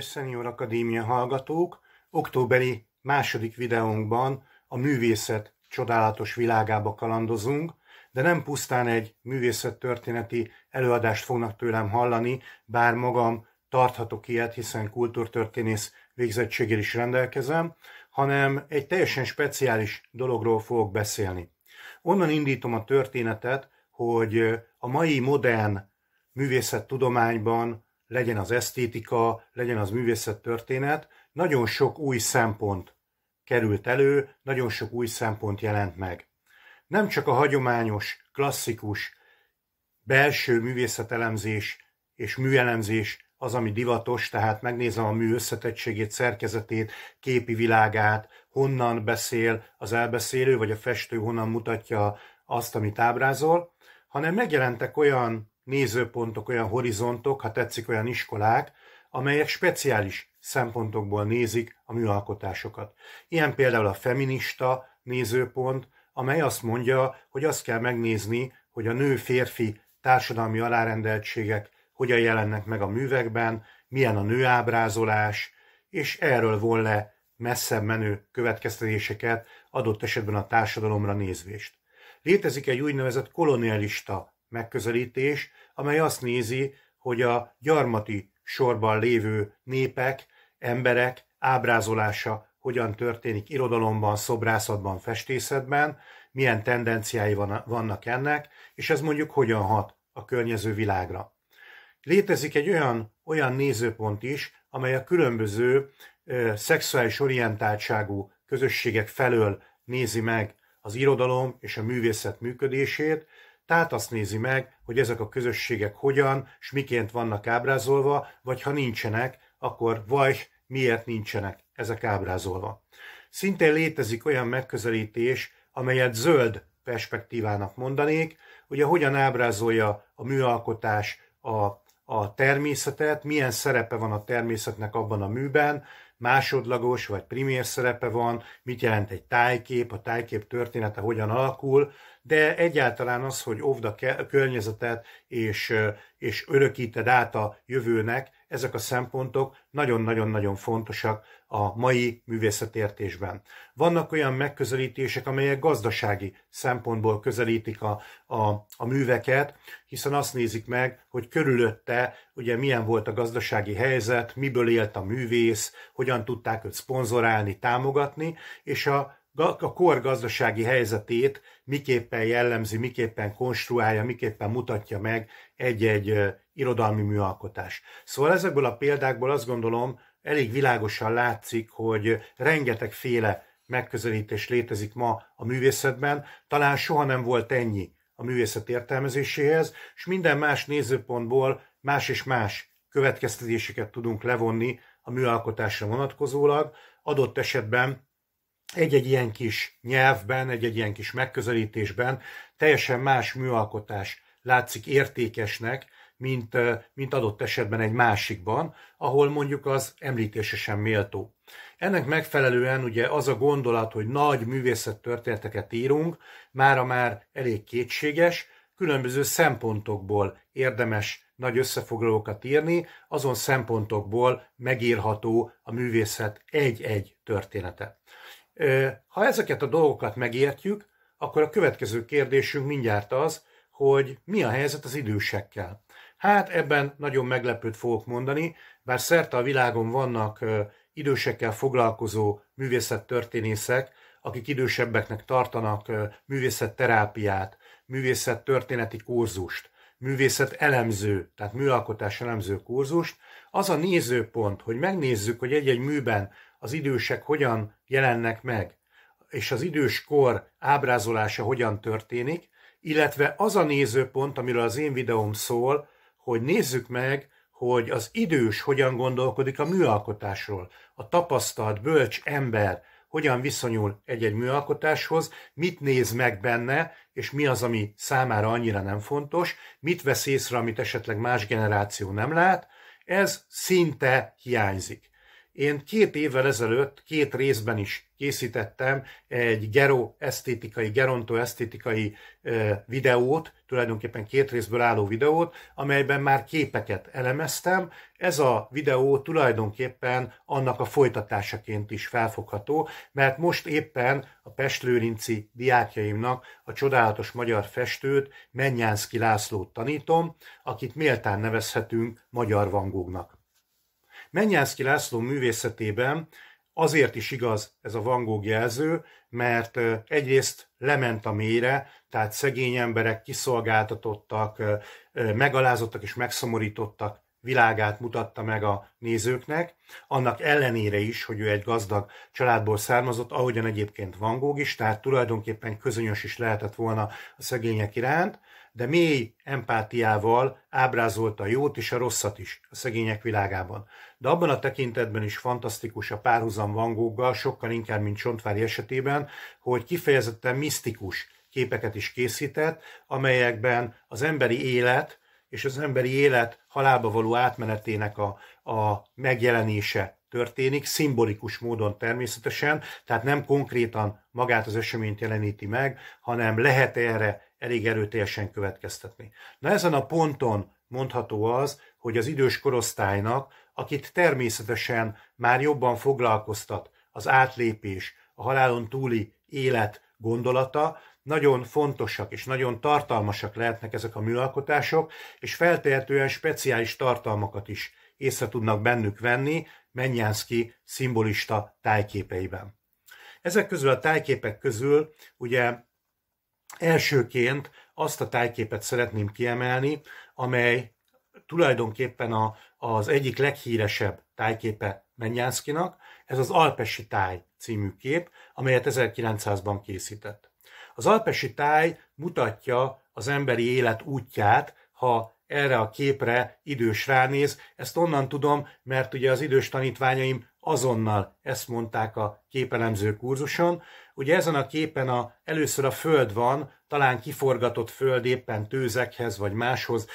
Kedves Senior Akadémia hallgatók, októberi második videónkban a művészet csodálatos világába kalandozunk, de nem pusztán egy művészettörténeti előadást fognak tőlem hallani, bár magam tarthatok ilyet, hiszen kultúrtörténész végzettséggel is rendelkezem, hanem egy teljesen speciális dologról fogok beszélni. Onnan indítom a történetet, hogy a mai modern művészettudományban legyen az esztétika, legyen az történet, nagyon sok új szempont került elő, nagyon sok új szempont jelent meg. Nem csak a hagyományos, klasszikus, belső művészetelemzés és műelemzés az, ami divatos, tehát megnézem a mű összetettségét, szerkezetét, képi világát, honnan beszél az elbeszélő, vagy a festő honnan mutatja azt, amit ábrázol, hanem megjelentek olyan nézőpontok, olyan horizontok, ha tetszik olyan iskolák, amelyek speciális szempontokból nézik a műalkotásokat. Ilyen például a feminista nézőpont, amely azt mondja, hogy azt kell megnézni, hogy a nő-férfi társadalmi alárendeltségek hogyan jelennek meg a művekben, milyen a nőábrázolás, és erről von le messzebb menő következtetéseket, adott esetben a társadalomra nézvést. Létezik egy úgynevezett kolonialista megközelítés, amely azt nézi, hogy a gyarmati sorban lévő népek, emberek ábrázolása hogyan történik irodalomban, szobrászatban, festészetben, milyen tendenciái vannak ennek, és ez mondjuk hogyan hat a környező világra. Létezik egy olyan, olyan nézőpont is, amely a különböző ö, szexuális orientáltságú közösségek felől nézi meg az irodalom és a művészet működését, tehát azt nézi meg, hogy ezek a közösségek hogyan és miként vannak ábrázolva, vagy ha nincsenek, akkor vaj, miért nincsenek ezek ábrázolva. Szintén létezik olyan megközelítés, amelyet zöld perspektívának mondanék, a hogyan ábrázolja a műalkotás a a természetet, milyen szerepe van a természetnek abban a műben, másodlagos vagy primér szerepe van, mit jelent egy tájkép, a tájkép története hogyan alakul, de egyáltalán az, hogy óvd a környezetet és, és örökíted át a jövőnek, ezek a szempontok nagyon-nagyon-nagyon fontosak a mai művészetértésben. Vannak olyan megközelítések, amelyek gazdasági szempontból közelítik a, a, a műveket, hiszen azt nézik meg, hogy körülötte ugye milyen volt a gazdasági helyzet, miből élt a művész, hogyan tudták őt szponzorálni, támogatni, és a a kor gazdasági helyzetét miképpen jellemzi, miképpen konstruálja, miképpen mutatja meg egy-egy irodalmi műalkotás. Szóval ezekből a példákból azt gondolom, elég világosan látszik, hogy rengetegféle megközelítés létezik ma a művészetben, talán soha nem volt ennyi a művészet értelmezéséhez, és minden más nézőpontból más és más következtetéseket tudunk levonni a műalkotásra vonatkozólag, adott esetben egy-egy ilyen kis nyelvben, egy-egy ilyen kis megközelítésben teljesen más műalkotás látszik értékesnek, mint, mint adott esetben egy másikban, ahol mondjuk az említése sem méltó. Ennek megfelelően ugye az a gondolat, hogy nagy művészettörténeteket írunk, mára már elég kétséges, különböző szempontokból érdemes nagy összefoglalókat írni, azon szempontokból megírható a művészet egy-egy története. Ha ezeket a dolgokat megértjük, akkor a következő kérdésünk mindjárt az, hogy mi a helyzet az idősekkel. Hát ebben nagyon meglepőt fogok mondani, bár szerte a világon vannak idősekkel foglalkozó művészettörténészek, akik idősebbeknek tartanak művészetterápiát, művészettörténeti kurzust, művészet elemző, tehát műalkotás elemző kurzust, az a nézőpont, hogy megnézzük, hogy egy-egy műben az idősek hogyan jelennek meg, és az időskor ábrázolása hogyan történik, illetve az a nézőpont, amiről az én videóm szól, hogy nézzük meg, hogy az idős hogyan gondolkodik a műalkotásról, a tapasztalt, bölcs ember hogyan viszonyul egy-egy műalkotáshoz, mit néz meg benne, és mi az, ami számára annyira nem fontos, mit vesz észre, amit esetleg más generáció nem lát, ez szinte hiányzik. Én két évvel ezelőtt, két részben is készítettem egy geronto esztétikai videót, tulajdonképpen két részből álló videót, amelyben már képeket elemeztem. Ez a videó tulajdonképpen annak a folytatásaként is felfogható, mert most éppen a Pestlőrinci diákjaimnak a csodálatos magyar festőt, Mennyánszki Lászlót tanítom, akit méltán nevezhetünk magyar vangóknak. Mennyánszki László művészetében azért is igaz ez a Van Gogh jelző, mert egyrészt lement a mélyre, tehát szegény emberek, kiszolgáltatottak, megalázottak és megszomorítottak világát mutatta meg a nézőknek, annak ellenére is, hogy ő egy gazdag családból származott, ahogyan egyébként Van Gogh is, tehát tulajdonképpen közönös is lehetett volna a szegények iránt de mély empátiával ábrázolta a jót és a rosszat is a szegények világában. De abban a tekintetben is fantasztikus a párhuzam Vangóggal, sokkal inkább, mint Csontvári esetében, hogy kifejezetten misztikus képeket is készített, amelyekben az emberi élet és az emberi élet halálba való átmenetének a, a megjelenése történik, szimbolikus módon természetesen, tehát nem konkrétan magát az eseményt jeleníti meg, hanem lehet erre elég erőteljesen következtetni. Na ezen a ponton mondható az, hogy az idős korosztálynak, akit természetesen már jobban foglalkoztat az átlépés, a halálon túli élet gondolata, nagyon fontosak és nagyon tartalmasak lehetnek ezek a műalkotások, és feltehetően speciális tartalmakat is észre tudnak bennük venni Mennyánszki szimbolista tájképeiben. Ezek közül a tájképek közül ugye Elsőként azt a tájképet szeretném kiemelni, amely tulajdonképpen a, az egyik leghíresebb tájképe Mennyánszkinak, ez az Alpesi táj című kép, amelyet 1900-ban készített. Az Alpesi táj mutatja az emberi élet útját, ha erre a képre idős ránéz. Ezt onnan tudom, mert ugye az idős tanítványaim azonnal ezt mondták a képelemző kurzuson. Ugye ezen a képen a, először a föld van, talán kiforgatott föld éppen tőzekhez vagy máshoz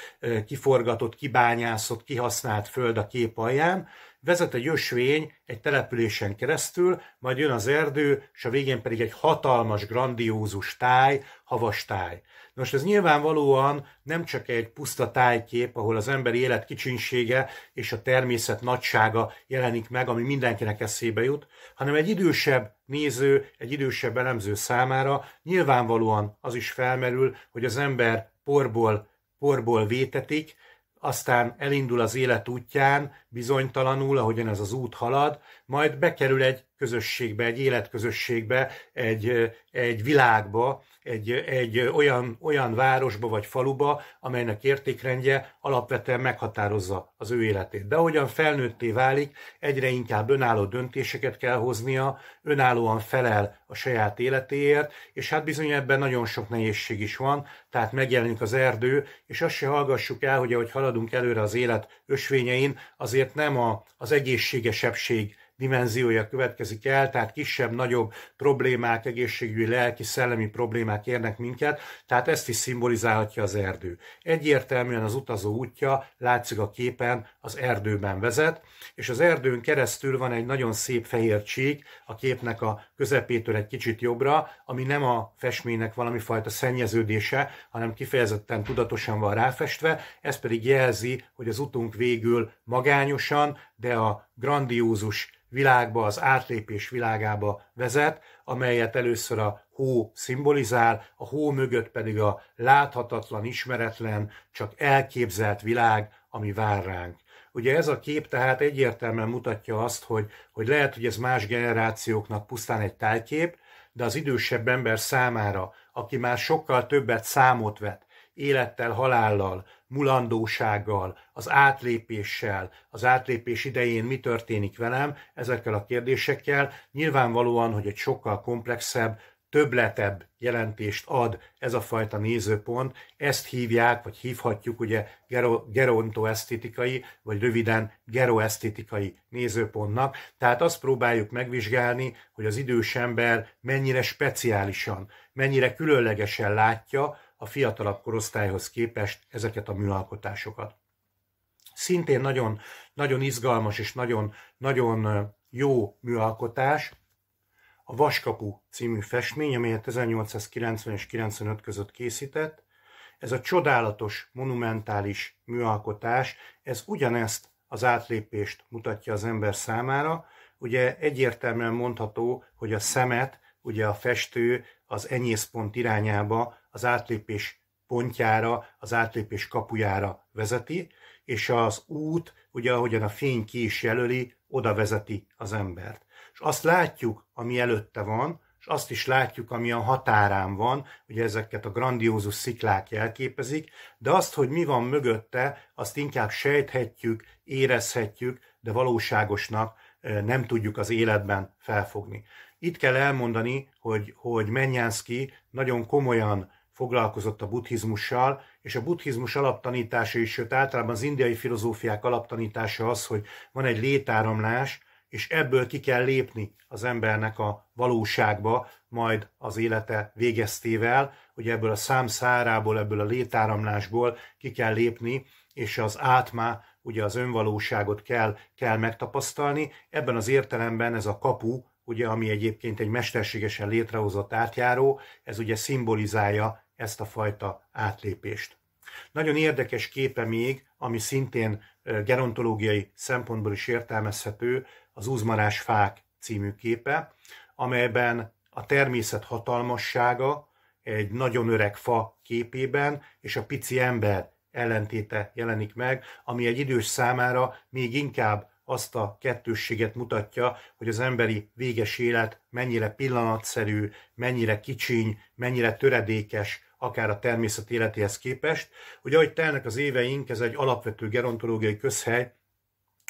kiforgatott, kibányászott, kihasznált föld a kép alján, Vezet egy ösvény egy településen keresztül, majd jön az erdő, és a végén pedig egy hatalmas, grandiózus táj, havas táj. Most ez nyilvánvalóan nem csak egy puszta tájkép, ahol az emberi élet kicsinsége és a természet nagysága jelenik meg, ami mindenkinek eszébe jut, hanem egy idősebb néző, egy idősebb elemző számára nyilvánvalóan az is felmerül, hogy az ember porból, porból vétetik, aztán elindul az élet útján, bizonytalanul, ahogyan ez az út halad, majd bekerül egy közösségbe, egy életközösségbe, egy, egy világba, egy, egy olyan, olyan városba vagy faluba, amelynek értékrendje alapvetően meghatározza az ő életét. De ahogyan felnőtté válik, egyre inkább önálló döntéseket kell hoznia, önállóan felel a saját életéért, és hát bizony ebben nagyon sok nehézség is van, tehát megjelenik az erdő, és azt se hallgassuk el, hogy ahogy haladunk előre az élet ösvényein, azért azért nem a, az egészségesebbség dimenziója következik el, tehát kisebb-nagyobb problémák, egészségügyi, lelki, szellemi problémák érnek minket, tehát ezt is szimbolizálhatja az erdő. Egyértelműen az utazó útja látszik a képen, az erdőben vezet, és az erdőn keresztül van egy nagyon szép fehér csík a képnek a közepétől egy kicsit jobbra, ami nem a festménynek valami fajta szennyeződése, hanem kifejezetten tudatosan van ráfestve, ez pedig jelzi, hogy az utunk végül magányosan, de a grandiózus világba, az átlépés világába vezet, amelyet először a hó szimbolizál, a hó mögött pedig a láthatatlan, ismeretlen, csak elképzelt világ, ami vár ránk. Ugye ez a kép tehát egyértelműen mutatja azt, hogy, hogy lehet, hogy ez más generációknak pusztán egy tájkép, de az idősebb ember számára, aki már sokkal többet számot vet, élettel, halállal, mulandósággal, az átlépéssel, az átlépés idején mi történik velem, ezekkel a kérdésekkel. Nyilvánvalóan, hogy egy sokkal komplexebb, többletebb jelentést ad ez a fajta nézőpont, ezt hívják, vagy hívhatjuk ugye gero, gerontoesztétikai, vagy röviden geroesztétikai nézőpontnak. Tehát azt próbáljuk megvizsgálni, hogy az idős ember mennyire speciálisan, mennyire különlegesen látja a fiatalabb korosztályhoz képest ezeket a műalkotásokat. Szintén nagyon, nagyon izgalmas és nagyon, nagyon jó műalkotás, a Vaskapu című festmény, amelyet 1890 és 95 között készített. Ez a csodálatos, monumentális műalkotás, ez ugyanezt az átlépést mutatja az ember számára. Ugye egyértelműen mondható, hogy a szemet ugye a festő az enyészpont irányába, az átlépés pontjára, az átlépés kapujára vezeti, és az út, ugye ahogyan a fény ki is jelöli, oda vezeti az embert. És azt látjuk, ami előtte van, és azt is látjuk, ami a határán van, ugye ezeket a grandiózus sziklák jelképezik, de azt, hogy mi van mögötte, azt inkább sejthetjük, érezhetjük, de valóságosnak eh, nem tudjuk az életben felfogni. Itt kell elmondani, hogy, hogy Mennyánszki nagyon komolyan foglalkozott a buddhizmussal, és a buddhizmus alaptanítása is, sőt általában az indiai filozófiák alaptanítása az, hogy van egy létáramlás, és ebből ki kell lépni az embernek a valóságba, majd az élete végeztével, hogy ebből a számszárából, ebből a létáramlásból ki kell lépni, és az átmá, ugye az önvalóságot kell, kell megtapasztalni. Ebben az értelemben ez a kapu, ugye, ami egyébként egy mesterségesen létrehozott átjáró, ez ugye szimbolizálja ezt a fajta átlépést. Nagyon érdekes képe még, ami szintén gerontológiai szempontból is értelmezhető, az Uzmarás fák című képe, amelyben a természet hatalmassága egy nagyon öreg fa képében, és a pici ember ellentéte jelenik meg, ami egy idős számára még inkább azt a kettősséget mutatja, hogy az emberi véges élet mennyire pillanatszerű, mennyire kicsiny, mennyire töredékes, akár a természet életéhez képest, hogy ahogy telnek az éveink, ez egy alapvető gerontológiai közhely,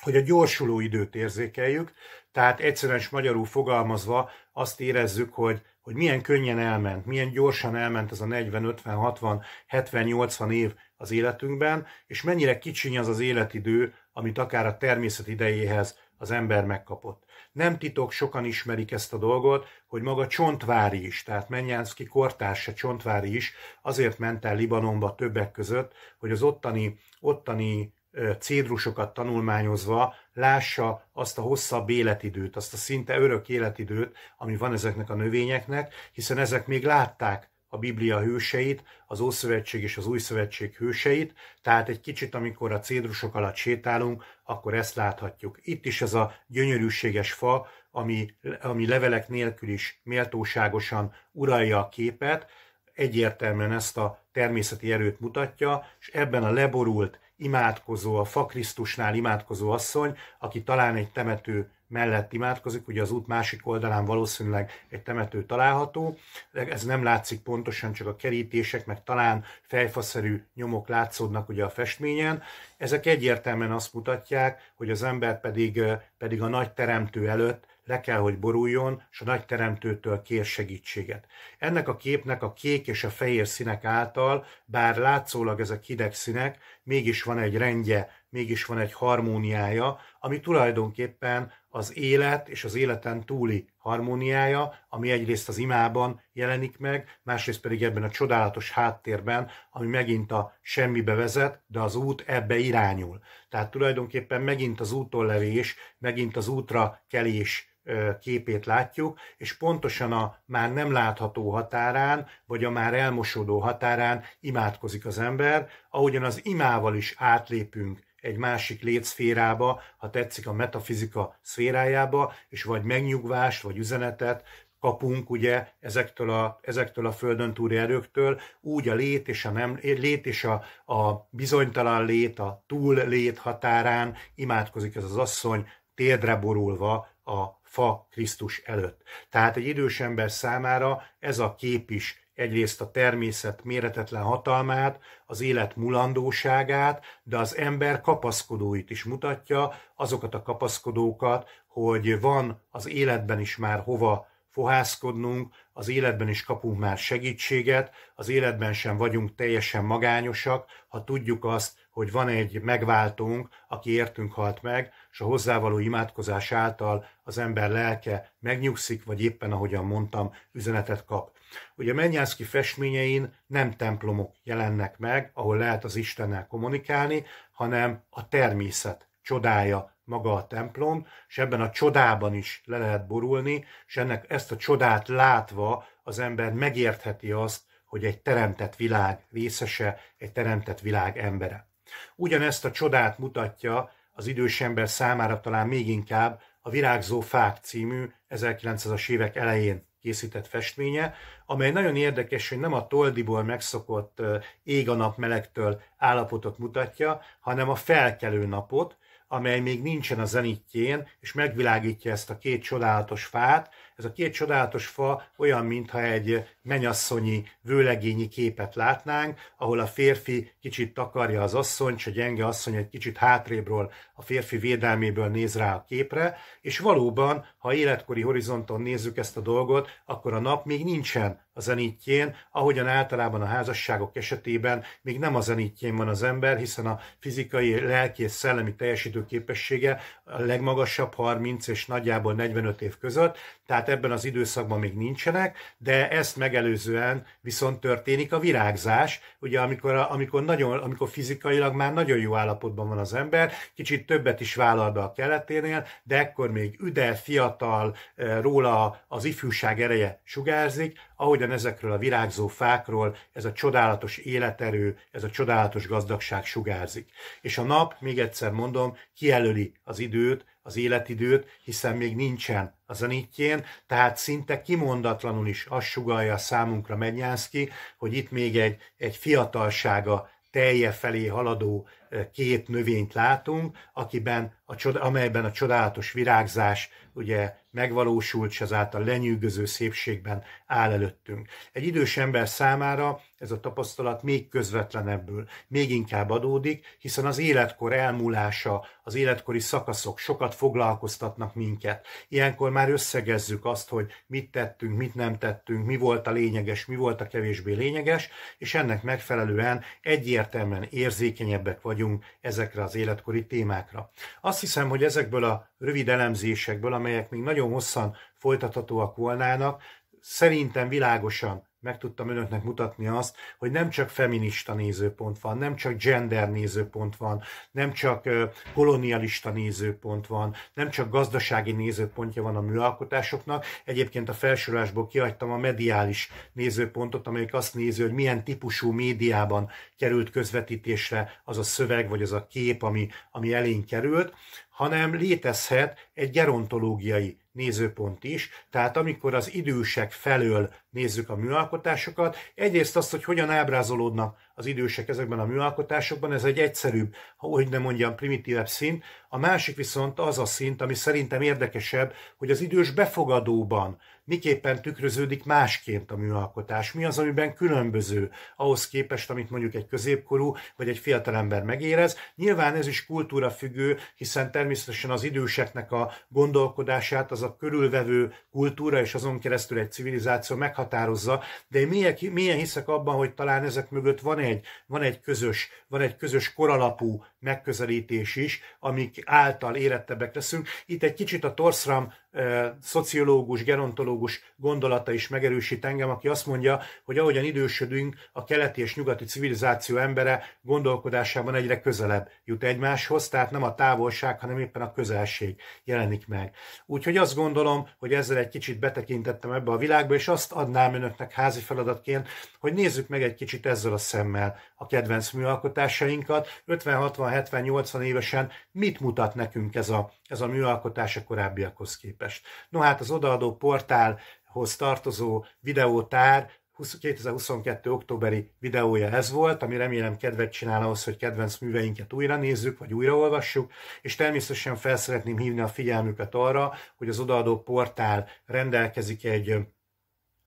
hogy a gyorsuló időt érzékeljük, tehát egyszerűen is magyarul fogalmazva azt érezzük, hogy, hogy milyen könnyen elment, milyen gyorsan elment ez a 40, 50, 60, 70, 80 év az életünkben, és mennyire kicsiny az az életidő, amit akár a természet idejéhez az ember megkapott. Nem titok, sokan ismerik ezt a dolgot, hogy maga Csontvári is, tehát Mennyánszki kortársa Csontvári is azért ment el Libanonba többek között, hogy az ottani, ottani cédrusokat tanulmányozva lássa azt a hosszabb életidőt, azt a szinte örök életidőt, ami van ezeknek a növényeknek, hiszen ezek még látták a Biblia hőseit, az Ószövetség és az Új Szövetség hőseit, tehát egy kicsit, amikor a cédrusok alatt sétálunk, akkor ezt láthatjuk. Itt is ez a gyönyörűséges fa, ami, ami levelek nélkül is méltóságosan uralja a képet, egyértelműen ezt a természeti erőt mutatja, és ebben a leborult, imádkozó, a fa Krisztusnál imádkozó asszony, aki talán egy temető mellett imádkozik, ugye az út másik oldalán valószínűleg egy temető található, ez nem látszik pontosan, csak a kerítések, meg talán fejfaszerű nyomok látszódnak ugye a festményen. Ezek egyértelműen azt mutatják, hogy az ember pedig, pedig a nagy teremtő előtt le kell, hogy boruljon, és a nagy teremtőtől kér segítséget. Ennek a képnek a kék és a fehér színek által, bár látszólag ezek hideg színek, mégis van egy rendje mégis van egy harmóniája, ami tulajdonképpen az élet és az életen túli harmóniája, ami egyrészt az imában jelenik meg, másrészt pedig ebben a csodálatos háttérben, ami megint a semmibe vezet, de az út ebbe irányul. Tehát tulajdonképpen megint az úton levés, megint az útra kelés képét látjuk, és pontosan a már nem látható határán, vagy a már elmosódó határán imádkozik az ember, ahogyan az imával is átlépünk egy másik létszférába, ha tetszik a metafizika szférájába, és vagy megnyugvást, vagy üzenetet kapunk ugye ezektől a, ezektől a földön túli erőktől, úgy a lét és a, nem, lét és a, a bizonytalan lét, a túl lét határán imádkozik ez az asszony, térdre borulva a fa Krisztus előtt. Tehát egy idős ember számára ez a kép is egyrészt a természet méretetlen hatalmát, az élet mulandóságát, de az ember kapaszkodóit is mutatja, azokat a kapaszkodókat, hogy van az életben is már hova fohászkodnunk, az életben is kapunk már segítséget, az életben sem vagyunk teljesen magányosak, ha tudjuk azt, hogy van egy megváltónk, aki értünk halt meg, és a hozzávaló imádkozás által az ember lelke megnyugszik, vagy éppen, ahogyan mondtam, üzenetet kap. Ugye Mennyánszki festményein nem templomok jelennek meg, ahol lehet az Istennel kommunikálni, hanem a természet csodája maga a templom, és ebben a csodában is le lehet borulni, és ennek ezt a csodát látva az ember megértheti azt, hogy egy teremtett világ részese, egy teremtett világ embere. Ugyanezt a csodát mutatja az idős ember számára talán még inkább a Virágzó Fák című 1900-as évek elején készített festménye, amely nagyon érdekes, hogy nem a toldiból megszokott ég a nap melegtől állapotot mutatja, hanem a felkelő napot, amely még nincsen a zenítjén, és megvilágítja ezt a két csodálatos fát, ez a két csodálatos fa olyan, mintha egy menyasszonyi, vőlegényi képet látnánk, ahol a férfi kicsit takarja az asszonyt, és a gyenge asszony egy kicsit hátrébről, a férfi védelméből néz rá a képre, és valóban, ha életkori horizonton nézzük ezt a dolgot, akkor a nap még nincsen a zenítjén, ahogyan általában a házasságok esetében még nem a zenítjén van az ember, hiszen a fizikai, lelki és szellemi teljesítő képessége a legmagasabb 30 és nagyjából 45 év között, tehát tehát ebben az időszakban még nincsenek, de ezt megelőzően viszont történik a virágzás, ugye amikor, amikor, nagyon, amikor fizikailag már nagyon jó állapotban van az ember, kicsit többet is vállal be a keleténél, de ekkor még üde, fiatal, eh, róla az ifjúság ereje sugárzik, ahogyan ezekről a virágzó fákról ez a csodálatos életerő, ez a csodálatos gazdagság sugárzik. És a nap, még egyszer mondom, kijelöli az időt, az életidőt, hiszen még nincsen a zenítjén, tehát szinte kimondatlanul is azt sugalja számunkra Mednyánszki, hogy itt még egy, egy fiatalsága telje felé haladó eh, két növényt látunk, akiben a csoda, amelyben a csodálatos virágzás ugye megvalósult, és ezáltal lenyűgöző szépségben áll előttünk. Egy idős ember számára ez a tapasztalat még közvetlenebbül, még inkább adódik, hiszen az életkor elmúlása, az életkori szakaszok sokat foglalkoztatnak minket. Ilyenkor már összegezzük azt, hogy mit tettünk, mit nem tettünk, mi volt a lényeges, mi volt a kevésbé lényeges, és ennek megfelelően egyértelműen érzékenyebbek vagyunk ezekre az életkori témákra. Azt azt hiszem, hogy ezekből a rövid elemzésekből, amelyek még nagyon hosszan folytathatóak volnának, szerintem világosan meg tudtam önöknek mutatni azt, hogy nem csak feminista nézőpont van, nem csak gender nézőpont van, nem csak kolonialista nézőpont van, nem csak gazdasági nézőpontja van a műalkotásoknak. Egyébként a felsorolásból kihagytam a mediális nézőpontot, amelyik azt nézi, hogy milyen típusú médiában került közvetítésre az a szöveg vagy az a kép, ami, ami elénk került hanem létezhet egy gerontológiai nézőpont is, tehát amikor az idősek felől nézzük a műalkotásokat, egyrészt azt, hogy hogyan ábrázolódnak az idősek ezekben a műalkotásokban, ez egy egyszerűbb, ha úgy nem mondjam, primitívebb szint, a másik viszont az a szint, ami szerintem érdekesebb, hogy az idős befogadóban miképpen tükröződik másként a műalkotás, mi az, amiben különböző ahhoz képest, amit mondjuk egy középkorú vagy egy fiatalember megérez. Nyilván ez is kultúra függő, hiszen természetesen az időseknek a gondolkodását az a körülvevő kultúra és azon keresztül egy civilizáció meghatározza, de én milyen, milyen hiszek abban, hogy talán ezek mögött van egy, van egy közös, van egy közös koralapú megközelítés is, amik által érettebbek leszünk. Itt egy kicsit a torszram szociológus, gerontológus gondolata is megerősít engem, aki azt mondja, hogy ahogyan idősödünk, a keleti és nyugati civilizáció embere gondolkodásában egyre közelebb jut egymáshoz, tehát nem a távolság, hanem éppen a közelség jelenik meg. Úgyhogy azt gondolom, hogy ezzel egy kicsit betekintettem ebbe a világba, és azt adnám önöknek házi feladatként, hogy nézzük meg egy kicsit ezzel a szemmel a kedvenc műalkotásainkat, 50, 60, 70, 80 évesen mit mutat nekünk ez a ez a műalkotás a korábbiakhoz képest. No hát az odaadó portálhoz tartozó videótár 2022. októberi videója ez volt, ami remélem kedvet csinál ahhoz, hogy kedvenc műveinket újra nézzük, vagy újraolvassuk, és természetesen fel szeretném hívni a figyelmüket arra, hogy az odaadó portál rendelkezik egy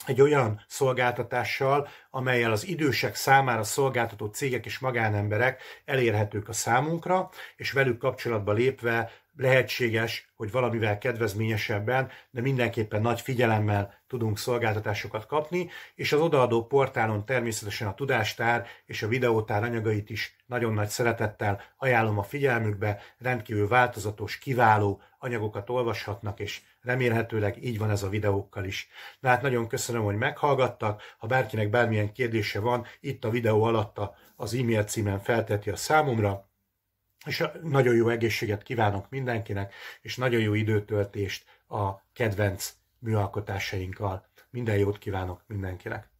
egy olyan szolgáltatással, amelyel az idősek számára szolgáltató cégek és magánemberek elérhetők a számunkra, és velük kapcsolatba lépve lehetséges, hogy valamivel kedvezményesebben, de mindenképpen nagy figyelemmel tudunk szolgáltatásokat kapni, és az odaadó portálon természetesen a tudástár és a videótár anyagait is nagyon nagy szeretettel ajánlom a figyelmükbe, rendkívül változatos, kiváló anyagokat olvashatnak, és remélhetőleg így van ez a videókkal is. Na hát nagyon köszönöm, hogy meghallgattak, ha bárkinek bármilyen kérdése van, itt a videó alatt az e-mail címen felteti a számomra, és nagyon jó egészséget kívánok mindenkinek, és nagyon jó időtöltést a kedvenc műalkotásainkkal. Minden jót kívánok mindenkinek!